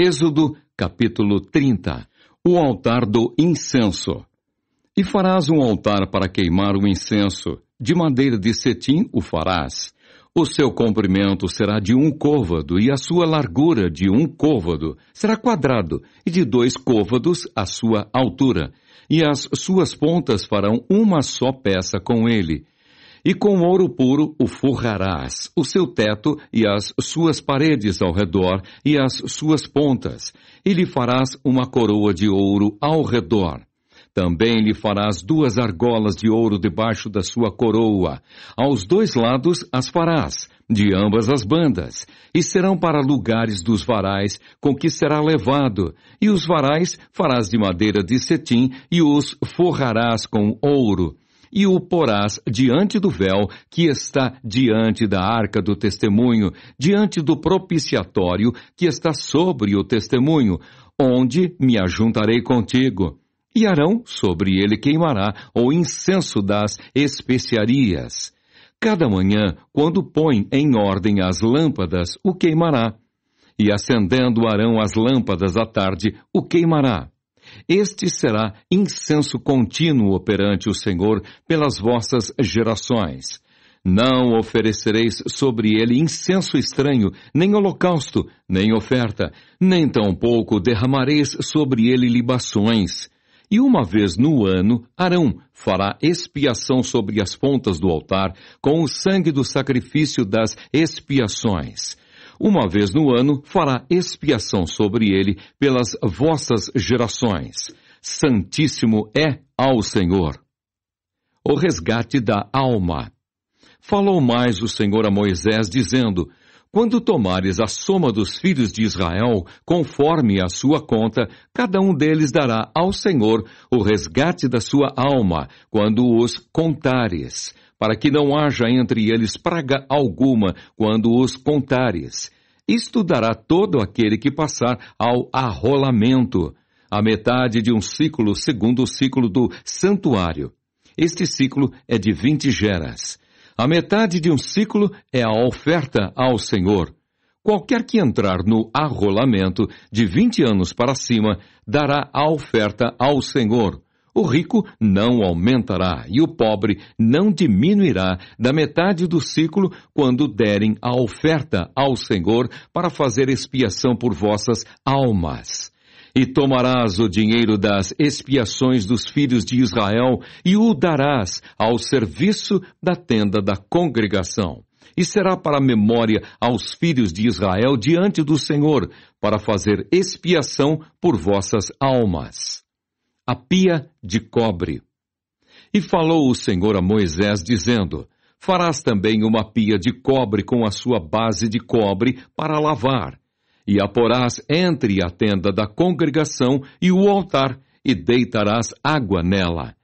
Êxodo, capítulo 30. O altar do incenso. E farás um altar para queimar o incenso, de madeira de cetim o farás. O seu comprimento será de um côvado, e a sua largura de um côvado, será quadrado, e de dois côvados a sua altura, e as suas pontas farão uma só peça com ele, e com ouro puro o forrarás, o seu teto e as suas paredes ao redor e as suas pontas, e lhe farás uma coroa de ouro ao redor. Também lhe farás duas argolas de ouro debaixo da sua coroa. Aos dois lados as farás, de ambas as bandas, e serão para lugares dos varais com que será levado, e os varais farás de madeira de cetim e os forrarás com ouro e o porás diante do véu que está diante da arca do testemunho, diante do propiciatório que está sobre o testemunho, onde me ajuntarei contigo. E Arão sobre ele queimará o incenso das especiarias. Cada manhã, quando põe em ordem as lâmpadas, o queimará. E acendendo Arão as lâmpadas à tarde, o queimará. Este será incenso contínuo perante o Senhor pelas vossas gerações. Não oferecereis sobre ele incenso estranho, nem holocausto, nem oferta, nem tampouco derramareis sobre ele libações. E uma vez no ano, Arão fará expiação sobre as pontas do altar com o sangue do sacrifício das expiações uma vez no ano fará expiação sobre ele pelas vossas gerações. Santíssimo é ao Senhor. O resgate da alma. Falou mais o Senhor a Moisés, dizendo: Quando tomares a soma dos filhos de Israel, conforme a sua conta, cada um deles dará ao Senhor o resgate da sua alma, quando os contares, para que não haja entre eles praga alguma quando os contares isto dará todo aquele que passar ao arrolamento, a metade de um ciclo segundo o ciclo do santuário. Este ciclo é de vinte geras. A metade de um ciclo é a oferta ao Senhor. Qualquer que entrar no arrolamento de vinte anos para cima dará a oferta ao Senhor. O rico não aumentará e o pobre não diminuirá da metade do ciclo quando derem a oferta ao Senhor para fazer expiação por vossas almas. E tomarás o dinheiro das expiações dos filhos de Israel e o darás ao serviço da tenda da congregação e será para memória aos filhos de Israel diante do Senhor, para fazer expiação por vossas almas a pia de cobre. E falou o Senhor a Moisés, dizendo: Farás também uma pia de cobre com a sua base de cobre para lavar, e a porás entre a tenda da congregação e o altar, e deitarás água nela.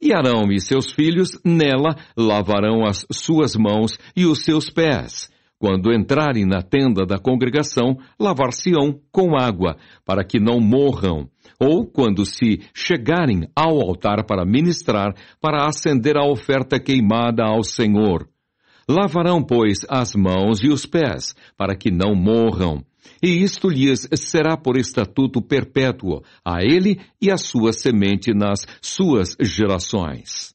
E Arão e seus filhos nela lavarão as suas mãos e os seus pés, quando entrarem na tenda da congregação, lavar-se-ão com água, para que não morram, ou quando se chegarem ao altar para ministrar, para acender a oferta queimada ao Senhor. Lavarão, pois, as mãos e os pés, para que não morram. E isto lhes será por estatuto perpétuo, a ele e à sua semente nas suas gerações.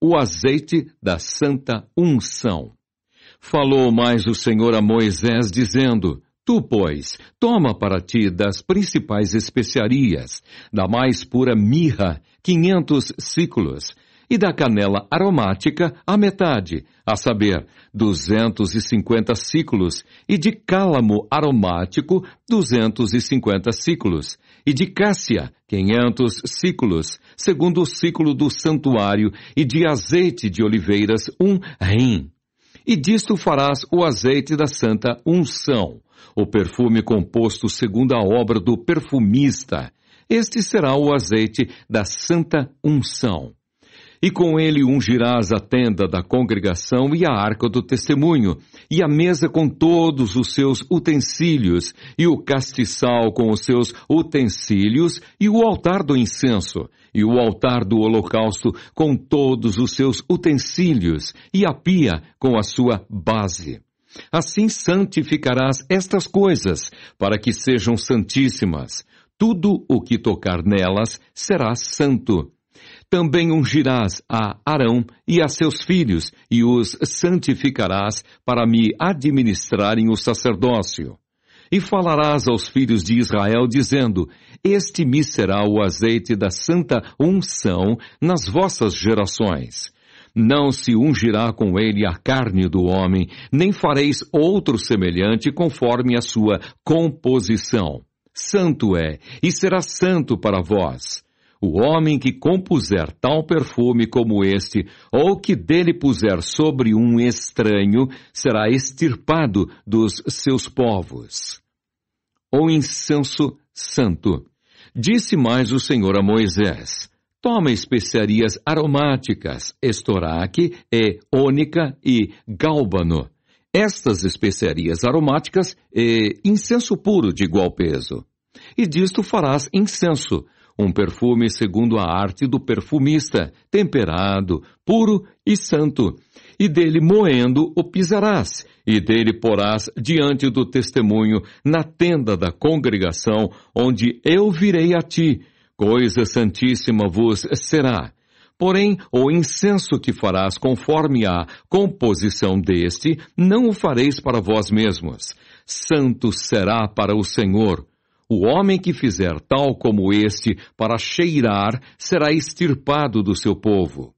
O azeite da santa unção. Falou mais o Senhor a Moisés, dizendo: Tu, pois, toma para ti das principais especiarias, da mais pura mirra, quinhentos ciclos, e da canela aromática a metade, a saber, duzentos e cinquenta ciclos, e de cálamo aromático duzentos e cinquenta ciclos, e de cássia quinhentos ciclos, segundo o ciclo do santuário, e de azeite de oliveiras um rim e disto farás o azeite da santa unção, o perfume composto segundo a obra do perfumista. Este será o azeite da santa unção. E com ele ungirás a tenda da congregação e a arca do testemunho, e a mesa com todos os seus utensílios, e o castiçal com os seus utensílios, e o altar do incenso, e o altar do holocausto com todos os seus utensílios, e a pia com a sua base. Assim santificarás estas coisas, para que sejam santíssimas. Tudo o que tocar nelas será santo. Também ungirás a Arão e a seus filhos, e os santificarás para me administrarem o sacerdócio. E falarás aos filhos de Israel, dizendo: Este me será o azeite da santa unção nas vossas gerações não se ungirá com ele a carne do homem, nem fareis outro semelhante conforme a sua composição. Santo é, e será santo para vós. O homem que compuser tal perfume como este, ou que dele puser sobre um estranho, será extirpado dos seus povos. O incenso santo. Disse mais o Senhor a Moisés: Toma especiarias aromáticas, estoraque, e ônica e gálbano. Estas especiarias aromáticas e incenso puro de igual peso. E disto farás incenso, um perfume segundo a arte do perfumista, temperado, puro e santo. E dele moendo o pisarás, e dele porás diante do testemunho na tenda da congregação, onde eu virei a ti. Coisa santíssima vos será. Porém, o incenso que farás conforme a composição deste, não o fareis para vós mesmos. Santo será para o Senhor o homem que fizer tal como este para cheirar será extirpado do seu povo.